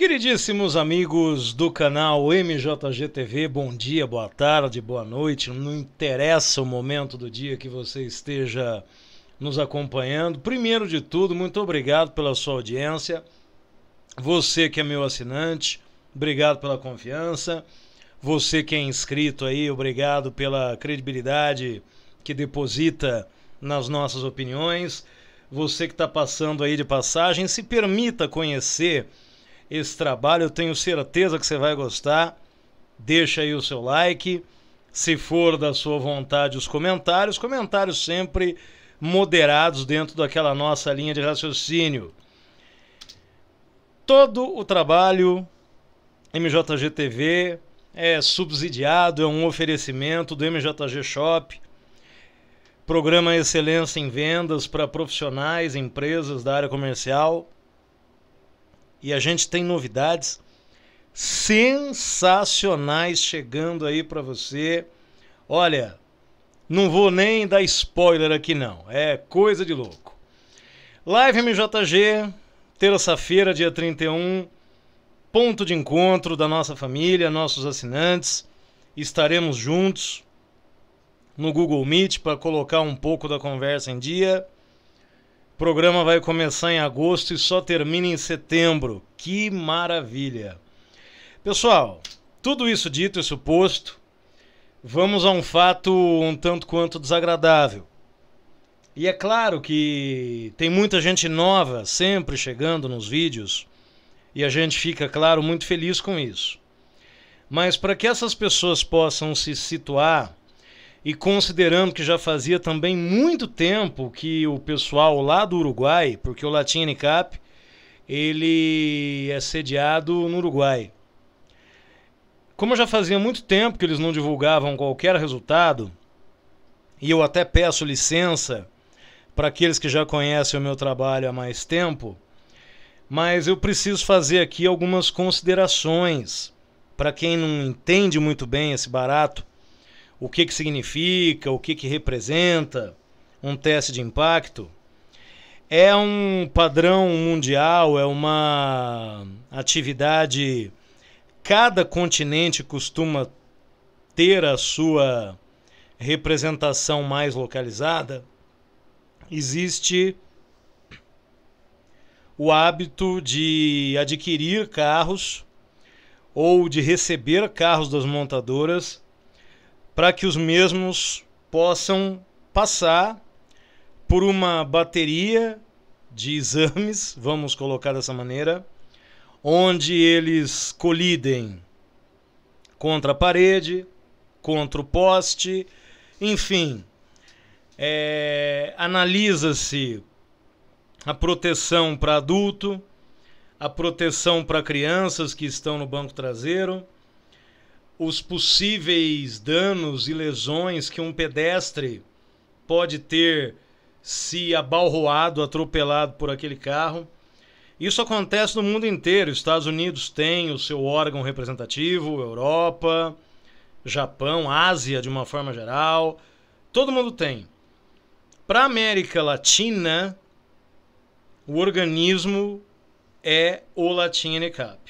Queridíssimos amigos do canal MJG TV, bom dia, boa tarde, boa noite. Não interessa o momento do dia que você esteja nos acompanhando. Primeiro de tudo, muito obrigado pela sua audiência. Você que é meu assinante, obrigado pela confiança. Você que é inscrito aí, obrigado pela credibilidade que deposita nas nossas opiniões. Você que está passando aí de passagem, se permita conhecer esse trabalho. Eu tenho certeza que você vai gostar. Deixa aí o seu like. Se for da sua vontade, os comentários. Comentários sempre moderados dentro daquela nossa linha de raciocínio. Todo o trabalho MJG TV é subsidiado, é um oferecimento do MJG Shop. Programa Excelência em Vendas para profissionais, empresas da área comercial. E a gente tem novidades sensacionais chegando aí para você. Olha, não vou nem dar spoiler aqui não, é coisa de louco. Live MJG, terça-feira, dia 31, ponto de encontro da nossa família, nossos assinantes. Estaremos juntos no Google Meet para colocar um pouco da conversa em dia. O programa vai começar em agosto e só termina em setembro. Que maravilha! Pessoal, tudo isso dito e suposto, vamos a um fato um tanto quanto desagradável. E é claro que tem muita gente nova sempre chegando nos vídeos e a gente fica, claro, muito feliz com isso. Mas para que essas pessoas possam se situar e considerando que já fazia também muito tempo que o pessoal lá do Uruguai, porque o Latin NCAP, ele é sediado no Uruguai. Como já fazia muito tempo que eles não divulgavam qualquer resultado, e eu até peço licença para aqueles que já conhecem o meu trabalho há mais tempo, mas eu preciso fazer aqui algumas considerações para quem não entende muito bem esse barato o que, que significa, o que, que representa um teste de impacto, é um padrão mundial, é uma atividade. Cada continente costuma ter a sua representação mais localizada. Existe o hábito de adquirir carros ou de receber carros das montadoras para que os mesmos possam passar por uma bateria de exames, vamos colocar dessa maneira, onde eles colidem contra a parede, contra o poste, enfim, é, analisa-se a proteção para adulto, a proteção para crianças que estão no banco traseiro os possíveis danos e lesões que um pedestre pode ter se abalroado, atropelado por aquele carro. Isso acontece no mundo inteiro. Estados Unidos tem o seu órgão representativo, Europa, Japão, Ásia de uma forma geral. Todo mundo tem. Para a América Latina, o organismo é o Latin NCAP.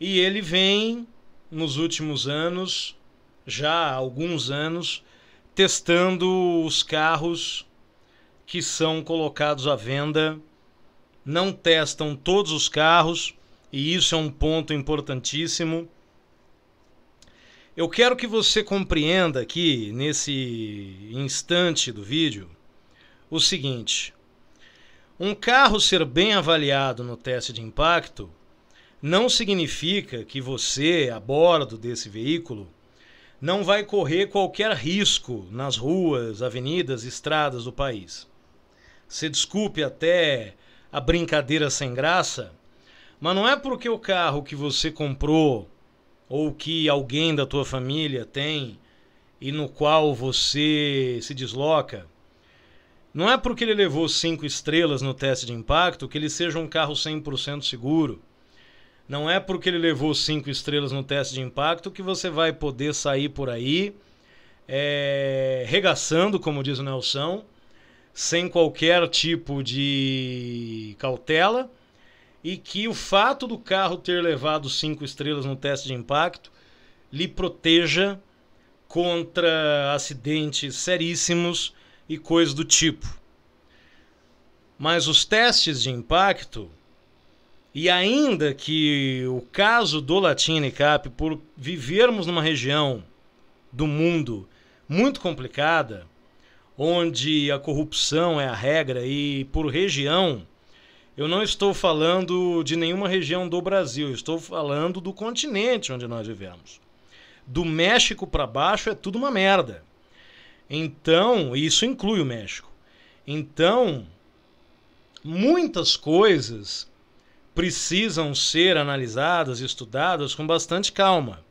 E ele vem nos últimos anos, já há alguns anos, testando os carros que são colocados à venda. Não testam todos os carros, e isso é um ponto importantíssimo. Eu quero que você compreenda aqui, nesse instante do vídeo, o seguinte: um carro ser bem avaliado no teste de impacto não significa que você, a bordo desse veículo, não vai correr qualquer risco nas ruas, avenidas, estradas do país. Se desculpe até a brincadeira sem graça, mas não é porque o carro que você comprou ou que alguém da tua família tem e no qual você se desloca, não é porque ele levou cinco estrelas no teste de impacto que ele seja um carro 100% seguro não é porque ele levou cinco estrelas no teste de impacto que você vai poder sair por aí é, regaçando, como diz o Nelson, sem qualquer tipo de cautela, e que o fato do carro ter levado cinco estrelas no teste de impacto lhe proteja contra acidentes seríssimos e coisas do tipo. Mas os testes de impacto e ainda que o caso do Latinicap, por vivermos numa região do mundo muito complicada, onde a corrupção é a regra e por região, eu não estou falando de nenhuma região do Brasil, estou falando do continente onde nós vivemos. Do México para baixo é tudo uma merda. Então, isso inclui o México. Então, muitas coisas precisam ser analisadas, estudadas com bastante calma.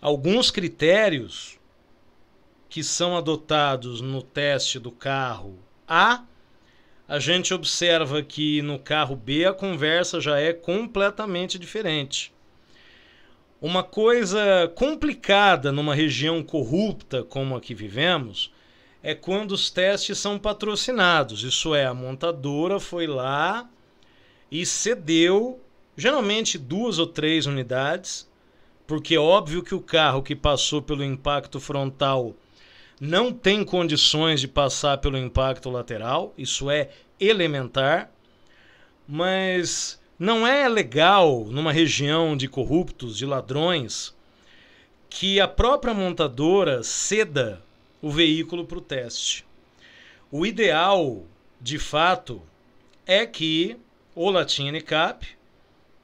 Alguns critérios que são adotados no teste do carro A, a gente observa que no carro B a conversa já é completamente diferente. Uma coisa complicada numa região corrupta como a que vivemos é quando os testes são patrocinados. Isso é, a montadora foi lá, e cedeu geralmente duas ou três unidades, porque é óbvio que o carro que passou pelo impacto frontal não tem condições de passar pelo impacto lateral, isso é elementar, mas não é legal numa região de corruptos, de ladrões, que a própria montadora ceda o veículo para o teste. O ideal, de fato, é que ou latinha NCAP,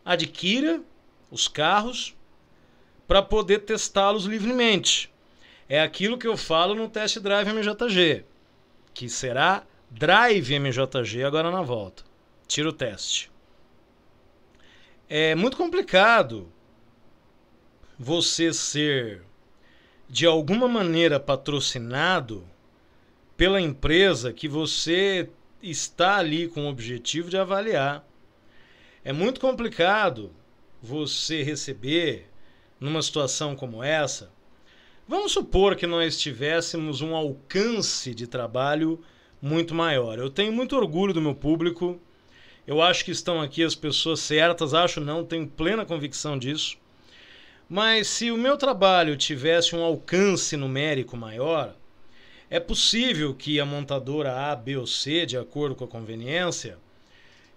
adquira os carros para poder testá-los livremente. É aquilo que eu falo no test drive MJG, que será drive MJG agora na volta. Tira o teste. É muito complicado você ser de alguma maneira patrocinado pela empresa que você está ali com o objetivo de avaliar. É muito complicado você receber, numa situação como essa, vamos supor que nós tivéssemos um alcance de trabalho muito maior. Eu tenho muito orgulho do meu público. Eu acho que estão aqui as pessoas certas, acho não, tenho plena convicção disso. Mas se o meu trabalho tivesse um alcance numérico maior, é possível que a montadora A, B ou C, de acordo com a conveniência,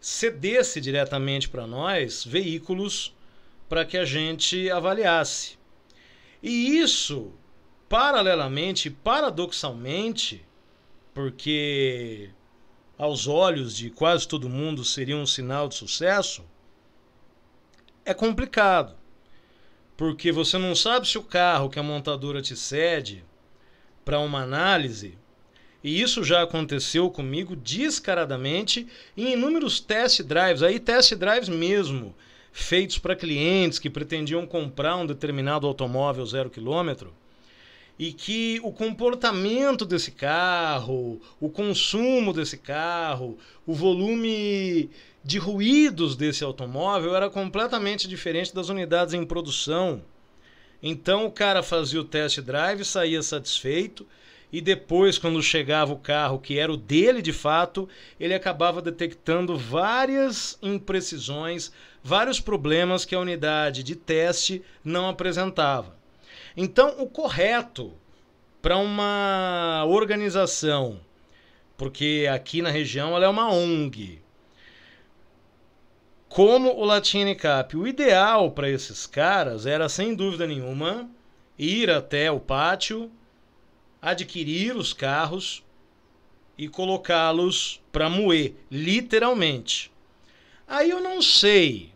cedesse diretamente para nós veículos para que a gente avaliasse. E isso, paralelamente, paradoxalmente, porque aos olhos de quase todo mundo seria um sinal de sucesso, é complicado. Porque você não sabe se o carro que a montadora te cede para uma análise, e isso já aconteceu comigo descaradamente em inúmeros test drives, aí test drives mesmo, feitos para clientes que pretendiam comprar um determinado automóvel zero quilômetro, e que o comportamento desse carro, o consumo desse carro, o volume de ruídos desse automóvel era completamente diferente das unidades em produção então o cara fazia o test drive, saía satisfeito e depois, quando chegava o carro que era o dele de fato, ele acabava detectando várias imprecisões, vários problemas que a unidade de teste não apresentava. Então, o correto para uma organização, porque aqui na região ela é uma ONG, como o Latine Cap. O ideal para esses caras era, sem dúvida nenhuma, ir até o pátio, adquirir os carros e colocá-los para moer, literalmente. Aí eu não sei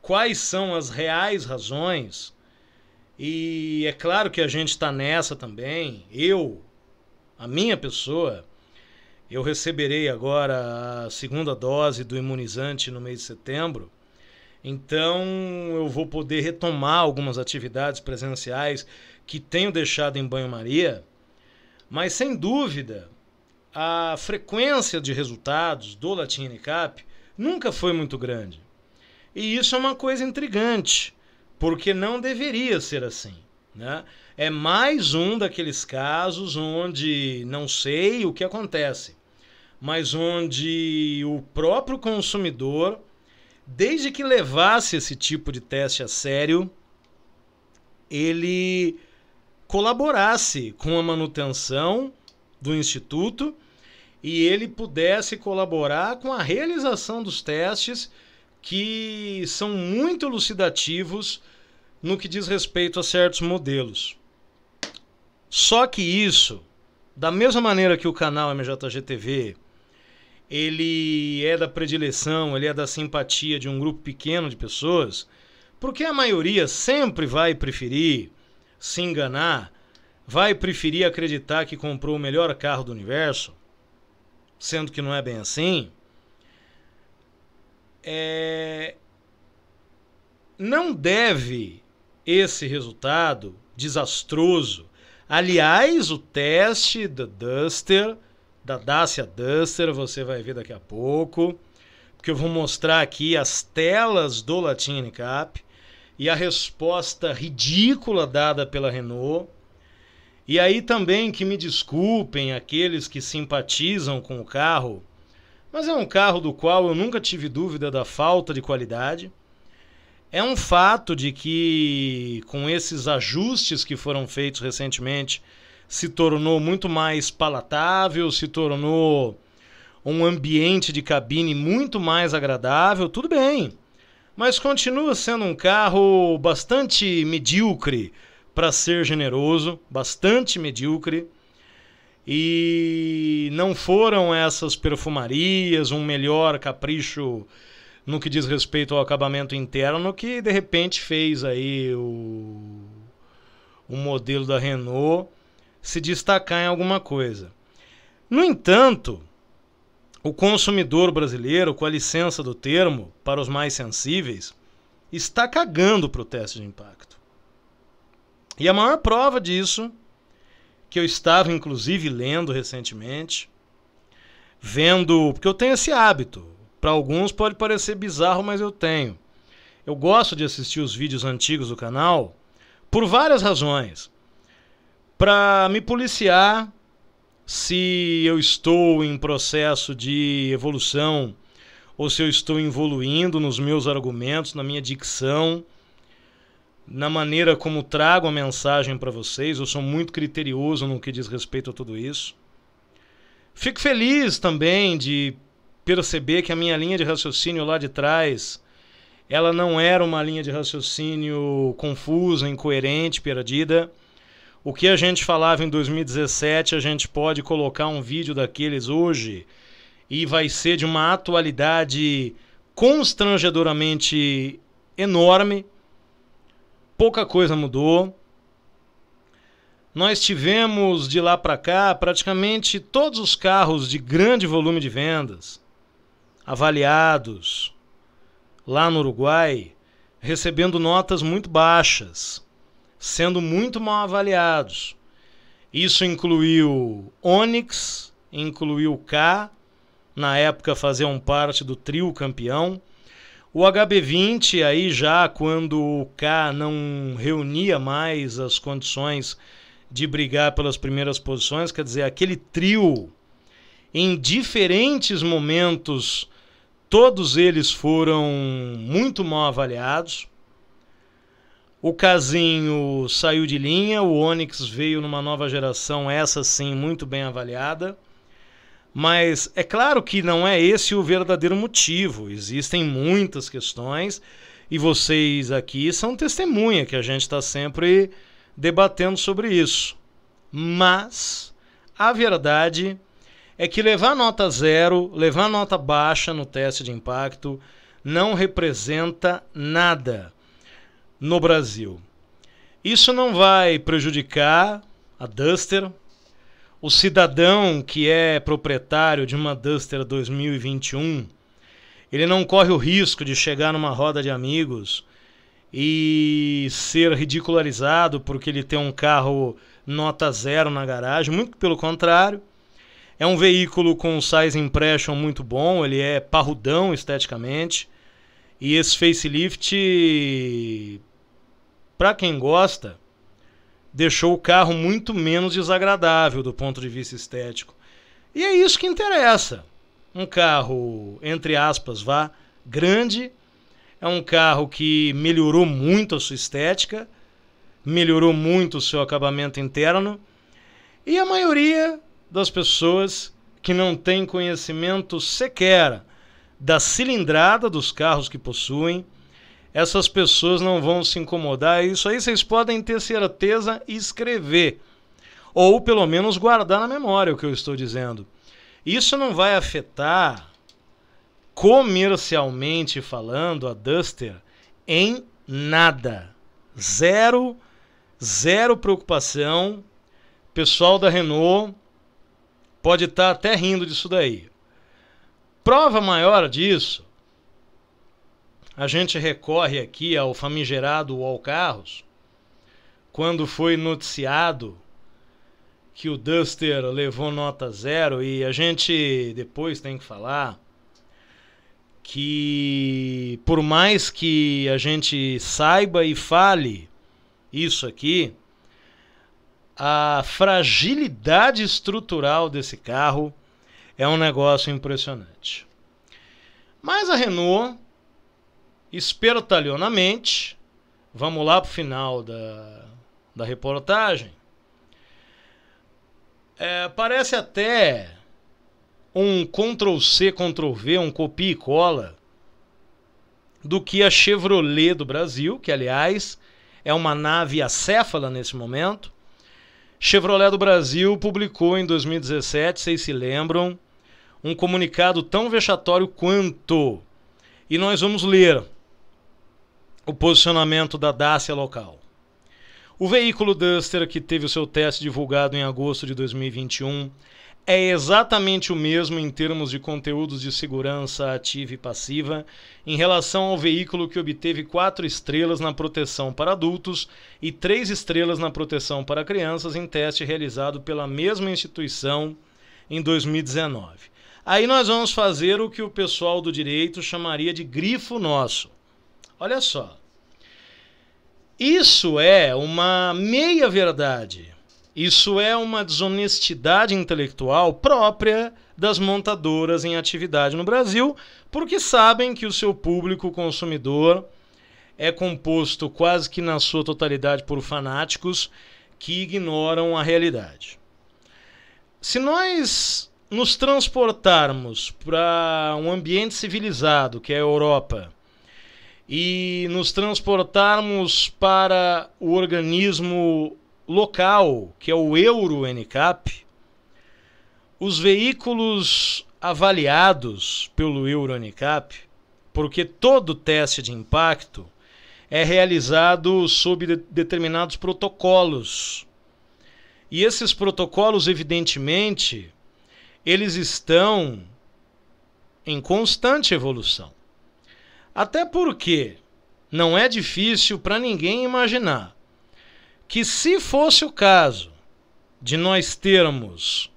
quais são as reais razões, e é claro que a gente está nessa também, eu, a minha pessoa eu receberei agora a segunda dose do imunizante no mês de setembro. Então, eu vou poder retomar algumas atividades presenciais que tenho deixado em banho-maria, mas sem dúvida, a frequência de resultados do Latin Cap nunca foi muito grande. E isso é uma coisa intrigante, porque não deveria ser assim. Né? é mais um daqueles casos onde não sei o que acontece, mas onde o próprio consumidor, desde que levasse esse tipo de teste a sério, ele colaborasse com a manutenção do instituto e ele pudesse colaborar com a realização dos testes que são muito elucidativos no que diz respeito a certos modelos. Só que isso, da mesma maneira que o canal MJGTV, ele é da predileção, ele é da simpatia de um grupo pequeno de pessoas, porque a maioria sempre vai preferir se enganar, vai preferir acreditar que comprou o melhor carro do universo, sendo que não é bem assim. É... Não deve esse resultado desastroso Aliás, o teste da Duster, da Dacia Duster, você vai ver daqui a pouco, porque eu vou mostrar aqui as telas do Latine Cap e a resposta ridícula dada pela Renault. E aí também que me desculpem aqueles que simpatizam com o carro, mas é um carro do qual eu nunca tive dúvida da falta de qualidade. É um fato de que, com esses ajustes que foram feitos recentemente, se tornou muito mais palatável, se tornou um ambiente de cabine muito mais agradável, tudo bem. Mas continua sendo um carro bastante medíocre, para ser generoso, bastante medíocre. E não foram essas perfumarias, um melhor capricho no que diz respeito ao acabamento interno, que de repente fez aí o, o modelo da Renault se destacar em alguma coisa. No entanto, o consumidor brasileiro, com a licença do termo, para os mais sensíveis, está cagando para o teste de impacto. E a maior prova disso, que eu estava inclusive lendo recentemente, vendo, porque eu tenho esse hábito, para alguns pode parecer bizarro, mas eu tenho. Eu gosto de assistir os vídeos antigos do canal por várias razões. Para me policiar se eu estou em processo de evolução ou se eu estou evoluindo nos meus argumentos, na minha dicção, na maneira como trago a mensagem para vocês. Eu sou muito criterioso no que diz respeito a tudo isso. Fico feliz também de perceber que a minha linha de raciocínio lá de trás ela não era uma linha de raciocínio confusa, incoerente, perdida. O que a gente falava em 2017, a gente pode colocar um vídeo daqueles hoje e vai ser de uma atualidade constrangedoramente enorme. Pouca coisa mudou. Nós tivemos de lá para cá praticamente todos os carros de grande volume de vendas avaliados lá no Uruguai recebendo notas muito baixas, sendo muito mal avaliados. Isso incluiu Onyx, incluiu K, na época faziam parte do trio campeão. O HB20, aí já quando o K não reunia mais as condições de brigar pelas primeiras posições, quer dizer, aquele trio em diferentes momentos Todos eles foram muito mal avaliados. O Casinho saiu de linha, o Onix veio numa nova geração, essa sim muito bem avaliada. Mas é claro que não é esse o verdadeiro motivo. Existem muitas questões e vocês aqui são testemunha que a gente está sempre debatendo sobre isso. Mas a verdade é que levar nota zero, levar nota baixa no teste de impacto não representa nada no Brasil. Isso não vai prejudicar a Duster, o cidadão que é proprietário de uma Duster 2021. Ele não corre o risco de chegar numa roda de amigos e ser ridicularizado porque ele tem um carro nota zero na garagem, muito pelo contrário é um veículo com um size impression muito bom, ele é parrudão esteticamente. E esse facelift, para quem gosta, deixou o carro muito menos desagradável do ponto de vista estético. E é isso que interessa. Um carro, entre aspas, vá, grande. É um carro que melhorou muito a sua estética, melhorou muito o seu acabamento interno. E a maioria das pessoas que não têm conhecimento sequer da cilindrada dos carros que possuem. Essas pessoas não vão se incomodar. Isso aí vocês podem ter certeza e escrever. Ou pelo menos guardar na memória o que eu estou dizendo. Isso não vai afetar, comercialmente falando, a Duster em nada. Zero, zero preocupação. Pessoal da Renault pode estar tá até rindo disso daí. Prova maior disso, a gente recorre aqui ao famigerado Walcarros, Carros, quando foi noticiado que o Duster levou nota zero e a gente depois tem que falar que por mais que a gente saiba e fale isso aqui, a fragilidade estrutural desse carro é um negócio impressionante. Mas a Renault, espertalhonamente, vamos lá para o final da, da reportagem, é, parece até um Ctrl-C, Ctrl-V, um copia e cola do que a Chevrolet do Brasil, que aliás é uma nave acéfala nesse momento, Chevrolet do Brasil publicou em 2017, vocês se lembram, um comunicado tão vexatório quanto. E nós vamos ler o posicionamento da Dacia local. O veículo Duster, que teve o seu teste divulgado em agosto de 2021, é exatamente o mesmo em termos de conteúdos de segurança ativa e passiva em relação ao veículo que obteve 4 estrelas na proteção para adultos e 3 estrelas na proteção para crianças em teste realizado pela mesma instituição em 2019. Aí nós vamos fazer o que o pessoal do direito chamaria de grifo nosso. Olha só. Isso é uma meia verdade. Isso é uma desonestidade intelectual própria das montadoras em atividade no Brasil, porque sabem que o seu público consumidor é composto quase que na sua totalidade por fanáticos que ignoram a realidade. Se nós nos transportarmos para um ambiente civilizado, que é a Europa, e nos transportarmos para o organismo local, que é o Euro NCAP, os veículos avaliados pelo Euro NCAP, porque todo teste de impacto é realizado sob de determinados protocolos. E esses protocolos, evidentemente, eles estão em constante evolução. Até porque não é difícil para ninguém imaginar que, se fosse o caso de nós termos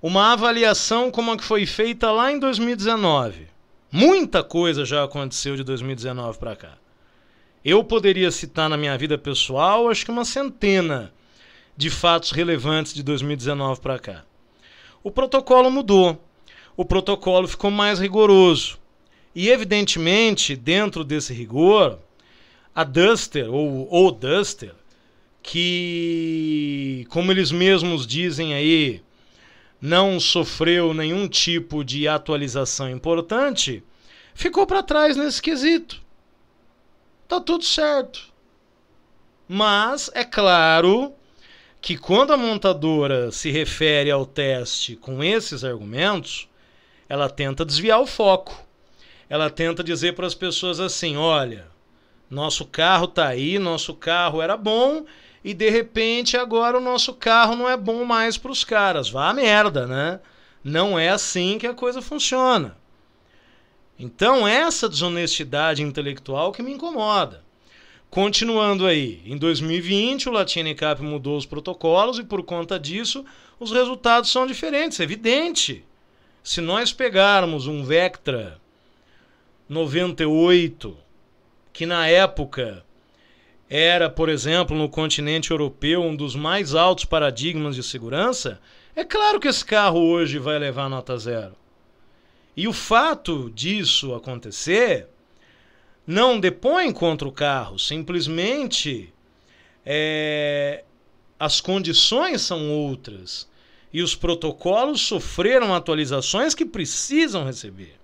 uma avaliação como a que foi feita lá em 2019, muita coisa já aconteceu de 2019 para cá. Eu poderia citar na minha vida pessoal, acho que uma centena de fatos relevantes de 2019 para cá. O protocolo mudou. O protocolo ficou mais rigoroso. E, evidentemente, dentro desse rigor, a Duster, ou o Duster, que, como eles mesmos dizem aí, não sofreu nenhum tipo de atualização importante, ficou para trás nesse quesito. Tá tudo certo. Mas é claro que quando a montadora se refere ao teste com esses argumentos, ela tenta desviar o foco. Ela tenta dizer para as pessoas assim: olha, nosso carro tá aí, nosso carro era bom e de repente agora o nosso carro não é bom mais para os caras. Vá a merda, né? Não é assim que a coisa funciona. Então, essa desonestidade intelectual que me incomoda. Continuando aí, em 2020 o Latinicap mudou os protocolos e por conta disso os resultados são diferentes, é evidente. Se nós pegarmos um Vectra 98, que na época era, por exemplo, no continente europeu, um dos mais altos paradigmas de segurança, é claro que esse carro hoje vai levar nota zero. E o fato disso acontecer não depõe contra o carro, simplesmente é, as condições são outras e os protocolos sofreram atualizações que precisam receber.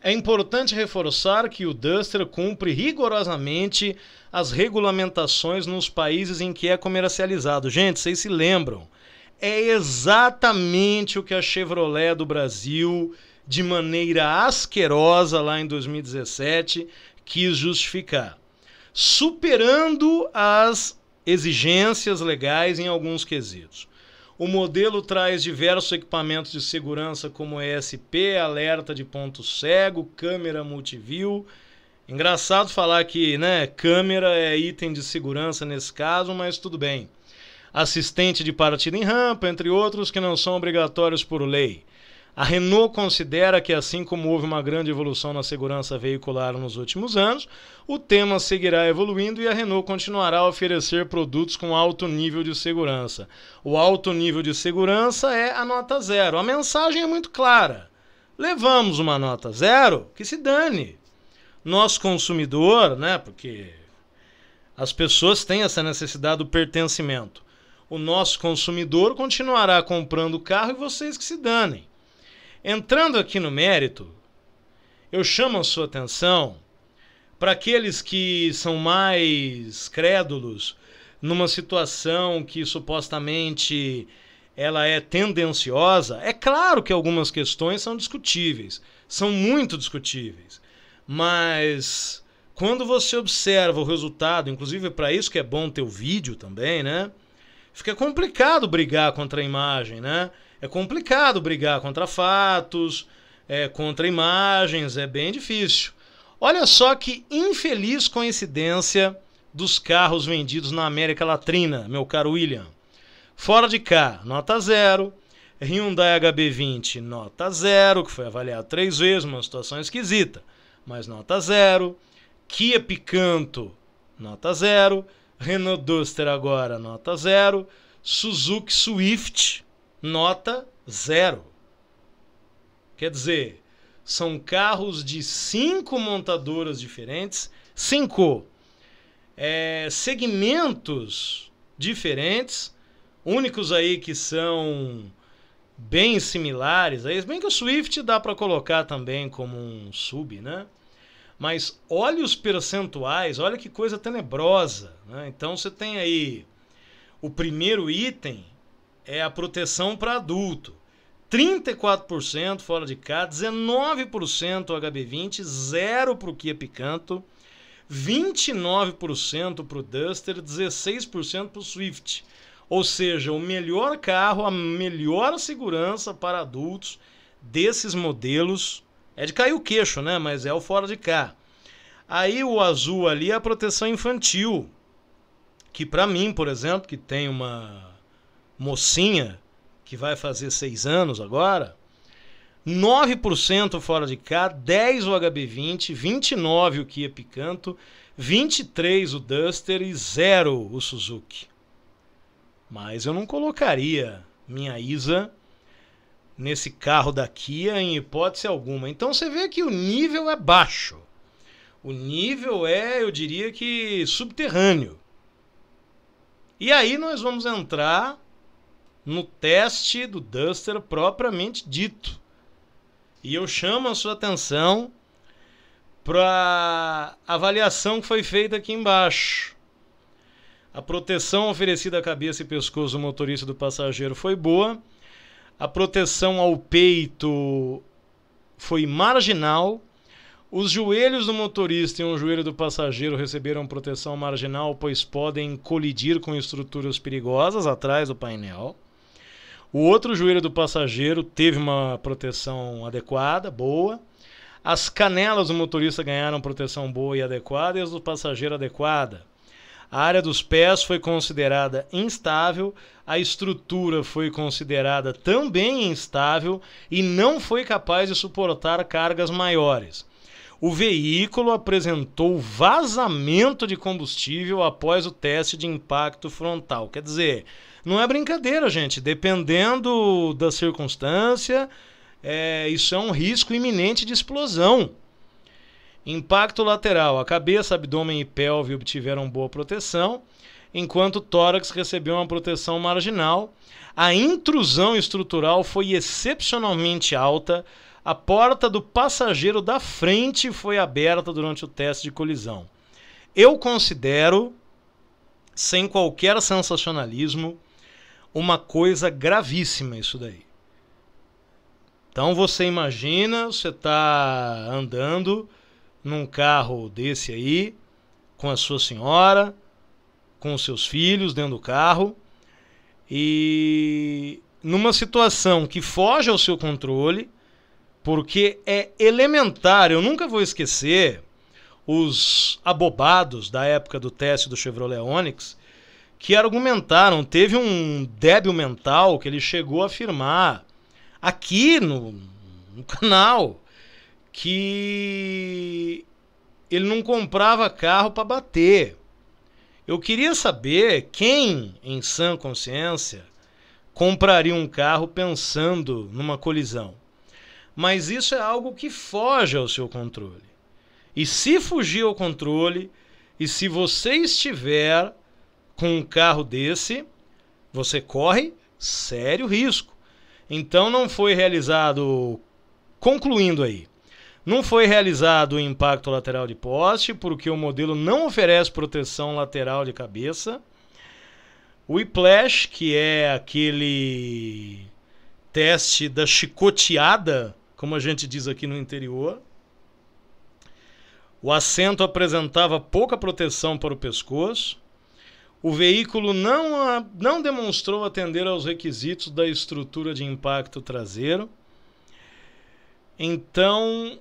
É importante reforçar que o Duster cumpre rigorosamente as regulamentações nos países em que é comercializado. Gente, vocês se lembram? É exatamente o que a Chevrolet do Brasil, de maneira asquerosa lá em 2017, quis justificar, superando as exigências legais em alguns quesitos. O modelo traz diversos equipamentos de segurança como ESP, alerta de ponto cego, câmera multiview. Engraçado falar que, né, câmera é item de segurança nesse caso, mas tudo bem. Assistente de partida em rampa, entre outros que não são obrigatórios por lei. A Renault considera que, assim como houve uma grande evolução na segurança veicular nos últimos anos, o tema seguirá evoluindo e a Renault continuará a oferecer produtos com alto nível de segurança. O alto nível de segurança é a nota zero. A mensagem é muito clara. Levamos uma nota zero, que se dane. Nosso consumidor, né, porque as pessoas têm essa necessidade do pertencimento. O nosso consumidor continuará comprando o carro e vocês que se danem. Entrando aqui no mérito, eu chamo a sua atenção para aqueles que são mais crédulos numa situação que supostamente ela é tendenciosa, é claro que algumas questões são discutíveis, são muito discutíveis. Mas quando você observa o resultado, inclusive para isso que é bom ter o vídeo também, né? fica é complicado brigar contra a imagem, né? É complicado brigar contra fatos, é, contra imagens, é bem difícil. Olha só que infeliz coincidência dos carros vendidos na América Latina, meu caro William. Fora de cá, nota zero. Hyundai HB20, nota zero, que foi avaliado três vezes, uma situação esquisita, mas nota zero. Kia Picanto, nota zero. Renault Duster agora, nota zero, Suzuki Swift, nota zero. Quer dizer, são carros de cinco montadoras diferentes, cinco é, segmentos diferentes, únicos aí que são bem similares. Aí, bem que o Swift dá para colocar também como um sub, né? Mas olha os percentuais, olha que coisa tenebrosa. Né? Então você tem aí o primeiro item é a proteção para adulto. 34% fora de cá, 19% HB20, 0 para o Kia Picanto, 29% para o Duster, 16% para o Swift. Ou seja, o melhor carro, a melhor segurança para adultos desses modelos é de cair o queixo, né? Mas é o fora de cá. Aí o azul ali é a proteção infantil. Que para mim, por exemplo, que tem uma mocinha que vai fazer seis anos agora, 9% fora de cá, 10 o HB20, 29 o Kia Picanto, 23 o Duster e 0 o Suzuki. Mas eu não colocaria minha Isa nesse carro da Kia em hipótese alguma. Então você vê que o nível é baixo. O nível é, eu diria que subterrâneo. E aí nós vamos entrar no teste do Duster propriamente dito. E eu chamo a sua atenção para a avaliação que foi feita aqui embaixo. A proteção oferecida à cabeça e pescoço do motorista do passageiro foi boa a proteção ao peito foi marginal. Os joelhos do motorista e o joelho do passageiro receberam proteção marginal, pois podem colidir com estruturas perigosas atrás do painel. O outro joelho do passageiro teve uma proteção adequada, boa. As canelas do motorista ganharam proteção boa e adequada e as do passageiro adequada. A área dos pés foi considerada instável, a estrutura foi considerada também instável e não foi capaz de suportar cargas maiores. O veículo apresentou vazamento de combustível após o teste de impacto frontal. Quer dizer, não é brincadeira, gente. Dependendo da circunstância, é, isso é um risco iminente de explosão. Impacto lateral: a cabeça, abdômen e pelve obtiveram boa proteção, enquanto o tórax recebeu uma proteção marginal. A intrusão estrutural foi excepcionalmente alta. A porta do passageiro da frente foi aberta durante o teste de colisão. Eu considero, sem qualquer sensacionalismo, uma coisa gravíssima isso daí. Então você imagina, você está andando, num carro desse aí, com a sua senhora, com os seus filhos dentro do carro, e numa situação que foge ao seu controle, porque é elementar, eu nunca vou esquecer os abobados da época do teste do Chevrolet Onix, que argumentaram, teve um débil mental que ele chegou a afirmar aqui no, no canal que ele não comprava carro para bater. Eu queria saber quem, em sã consciência, compraria um carro pensando numa colisão. Mas isso é algo que foge ao seu controle. E se fugir ao controle, e se você estiver com um carro desse, você corre sério risco. Então não foi realizado concluindo aí. Não foi realizado o impacto lateral de poste, porque o modelo não oferece proteção lateral de cabeça. O whiplash, que é aquele teste da chicoteada, como a gente diz aqui no interior. O assento apresentava pouca proteção para o pescoço. O veículo não, a, não demonstrou atender aos requisitos da estrutura de impacto traseiro. Então,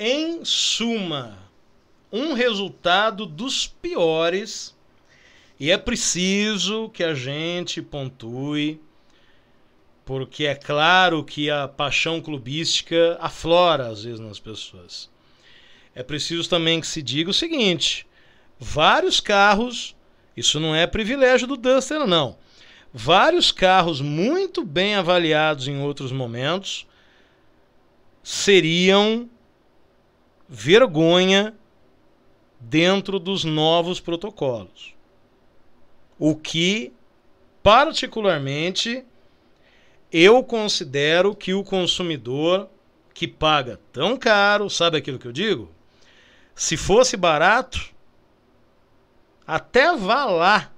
em suma, um resultado dos piores, e é preciso que a gente pontue, porque é claro que a paixão clubística aflora às vezes nas pessoas. É preciso também que se diga o seguinte: vários carros, isso não é privilégio do Duster, não. Vários carros muito bem avaliados em outros momentos seriam vergonha dentro dos novos protocolos. O que, particularmente, eu considero que o consumidor que paga tão caro, sabe aquilo que eu digo? Se fosse barato, até vá lá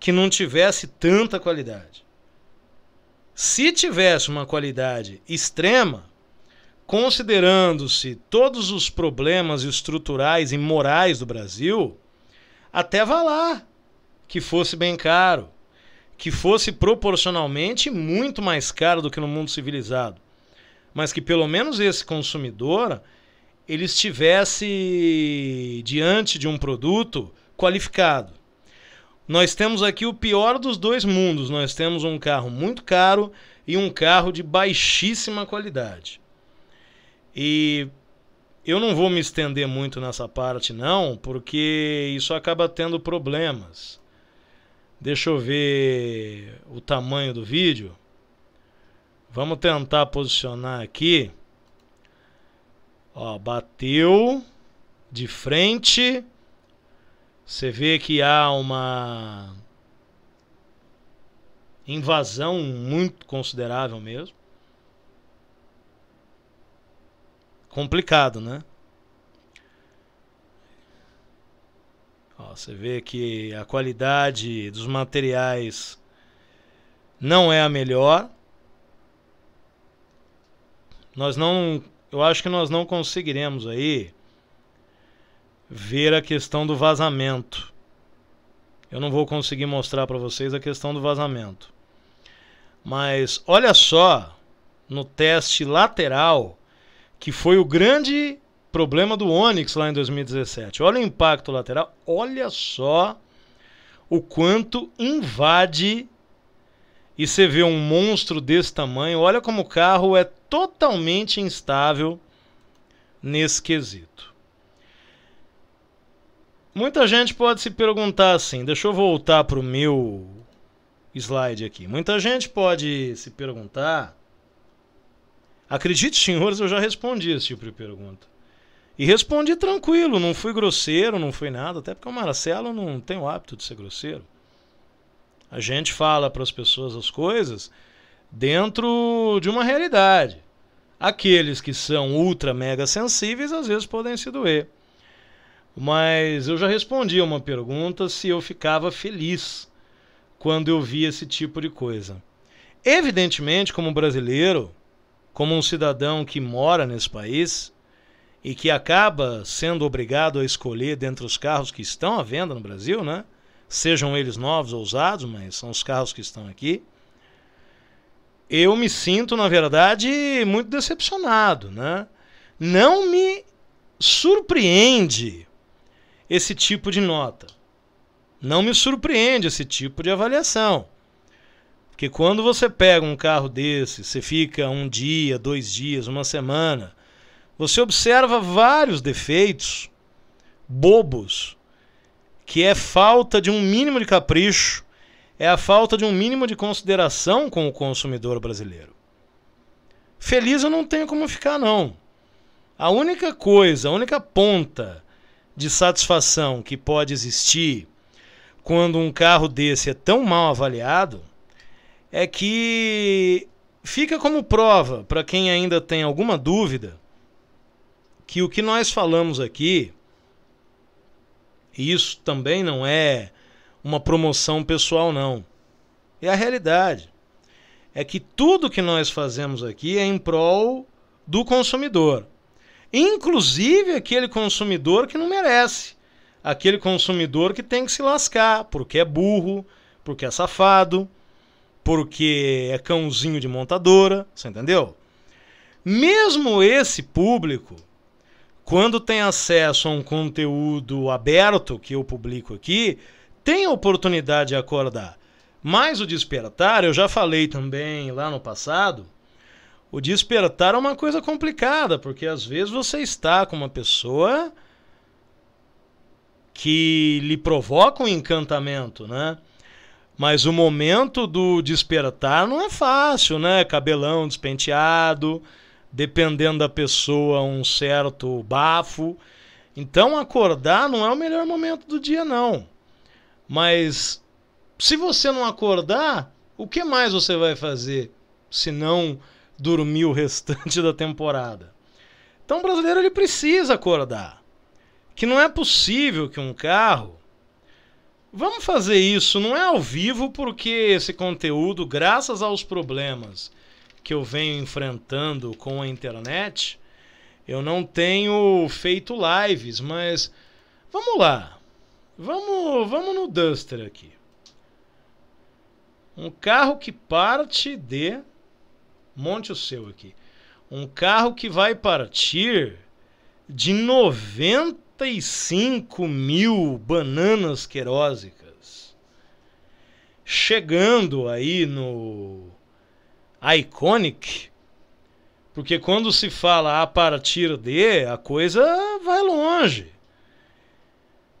que não tivesse tanta qualidade. Se tivesse uma qualidade extrema, considerando-se todos os problemas estruturais e morais do Brasil, até vá lá que fosse bem caro, que fosse proporcionalmente muito mais caro do que no mundo civilizado, mas que pelo menos esse consumidor ele estivesse diante de um produto qualificado. Nós temos aqui o pior dos dois mundos. Nós temos um carro muito caro e um carro de baixíssima qualidade. E eu não vou me estender muito nessa parte, não, porque isso acaba tendo problemas. Deixa eu ver o tamanho do vídeo. Vamos tentar posicionar aqui. Ó, bateu de frente. Você vê que há uma invasão muito considerável mesmo. complicado, né? Ó, você vê que a qualidade dos materiais não é a melhor. Nós não, eu acho que nós não conseguiremos aí ver a questão do vazamento. Eu não vou conseguir mostrar para vocês a questão do vazamento. Mas olha só no teste lateral que foi o grande problema do Onix lá em 2017. Olha o impacto lateral, olha só o quanto invade e você vê um monstro desse tamanho. Olha como o carro é totalmente instável nesse quesito. Muita gente pode se perguntar assim, deixa eu voltar para o meu slide aqui. Muita gente pode se perguntar Acredite, senhores, eu já respondi esse tipo de pergunta. E respondi tranquilo, não fui grosseiro, não fui nada, até porque o Marcelo não tem o hábito de ser grosseiro. A gente fala para as pessoas as coisas dentro de uma realidade. Aqueles que são ultra mega sensíveis às vezes podem se doer. Mas eu já respondi uma pergunta se eu ficava feliz quando eu via esse tipo de coisa. Evidentemente, como brasileiro, como um cidadão que mora nesse país e que acaba sendo obrigado a escolher dentre os carros que estão à venda no Brasil, né? Sejam eles novos ou usados, mas são os carros que estão aqui. Eu me sinto, na verdade, muito decepcionado, né? Não me surpreende esse tipo de nota. Não me surpreende esse tipo de avaliação. Porque quando você pega um carro desse, você fica um dia, dois dias, uma semana, você observa vários defeitos bobos, que é falta de um mínimo de capricho, é a falta de um mínimo de consideração com o consumidor brasileiro. Feliz eu não tenho como ficar, não. A única coisa, a única ponta de satisfação que pode existir quando um carro desse é tão mal avaliado é que fica como prova para quem ainda tem alguma dúvida que o que nós falamos aqui, isso também não é uma promoção pessoal, não. É a realidade. É que tudo que nós fazemos aqui é em prol do consumidor. Inclusive aquele consumidor que não merece. Aquele consumidor que tem que se lascar porque é burro, porque é safado porque é cãozinho de montadora, você entendeu? Mesmo esse público, quando tem acesso a um conteúdo aberto que eu publico aqui, tem a oportunidade de acordar. Mas o despertar, eu já falei também lá no passado, o despertar é uma coisa complicada, porque às vezes você está com uma pessoa que lhe provoca um encantamento, né? Mas o momento do despertar não é fácil, né? Cabelão despenteado, dependendo da pessoa, um certo bafo. Então acordar não é o melhor momento do dia, não. Mas se você não acordar, o que mais você vai fazer se não dormir o restante da temporada? Então o brasileiro ele precisa acordar. Que não é possível que um carro Vamos fazer isso, não é ao vivo, porque esse conteúdo, graças aos problemas que eu venho enfrentando com a internet, eu não tenho feito lives, mas vamos lá. Vamos, vamos no Duster aqui. Um carro que parte de monte o seu aqui. Um carro que vai partir de 90 35 mil bananas querosicas, chegando aí no Iconic, porque quando se fala a partir de, a coisa vai longe.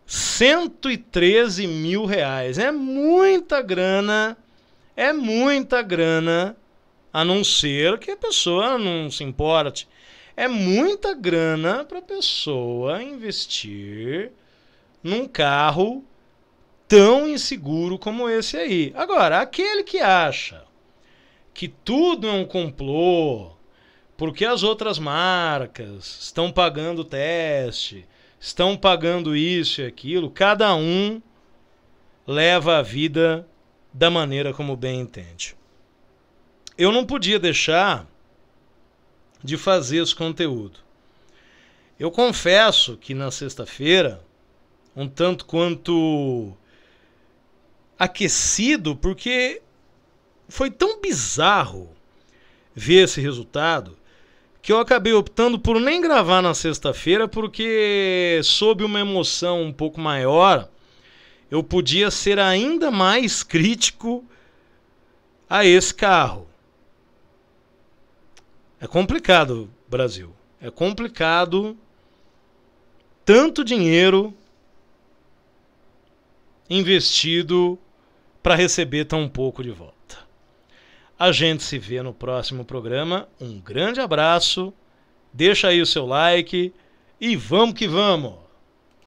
113 mil reais. É muita grana, é muita grana, a não ser que a pessoa não se importe. É muita grana para pessoa investir num carro tão inseguro como esse aí. Agora, aquele que acha que tudo é um complô, porque as outras marcas estão pagando teste, estão pagando isso e aquilo, cada um leva a vida da maneira como bem entende. Eu não podia deixar de fazer esse conteúdo. Eu confesso que na sexta-feira, um tanto quanto aquecido, porque foi tão bizarro ver esse resultado que eu acabei optando por nem gravar na sexta-feira, porque sob uma emoção um pouco maior, eu podia ser ainda mais crítico a esse carro. É complicado, Brasil. É complicado tanto dinheiro investido para receber tão pouco de volta. A gente se vê no próximo programa. Um grande abraço, deixa aí o seu like e vamos que vamos!